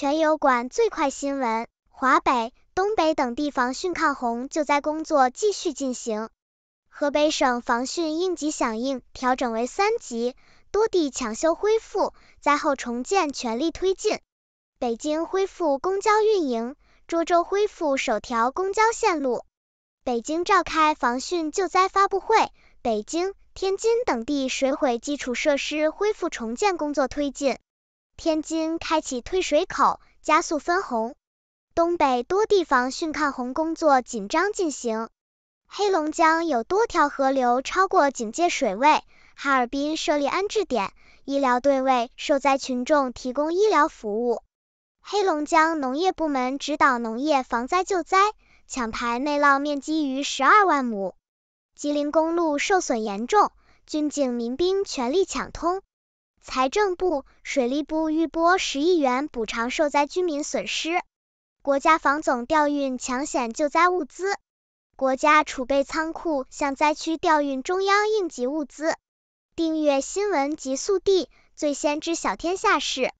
全油管最快新闻：华北、东北等地防汛抗洪救灾工作继续进行，河北省防汛应急响应调整为三级，多地抢修恢复，灾后重建全力推进。北京恢复公交运营，涿州恢复首条公交线路。北京召开防汛救灾发布会，北京、天津等地水毁基础设施恢复重建工作推进。天津开启退水口，加速分红。东北多地方汛抗洪工作紧张进行。黑龙江有多条河流超过警戒水位，哈尔滨设立安置点、医疗队为受灾群众提供医疗服务。黑龙江农业部门指导农业防灾救灾，抢排内涝面积逾十二万亩。吉林公路受损严重，军警民兵全力抢通。财政部、水利部预拨十亿元补偿受灾居民损失，国家防总调运抢险救灾物资，国家储备仓库向灾区调运中央应急物资。订阅新闻极速递，最先知晓天下事。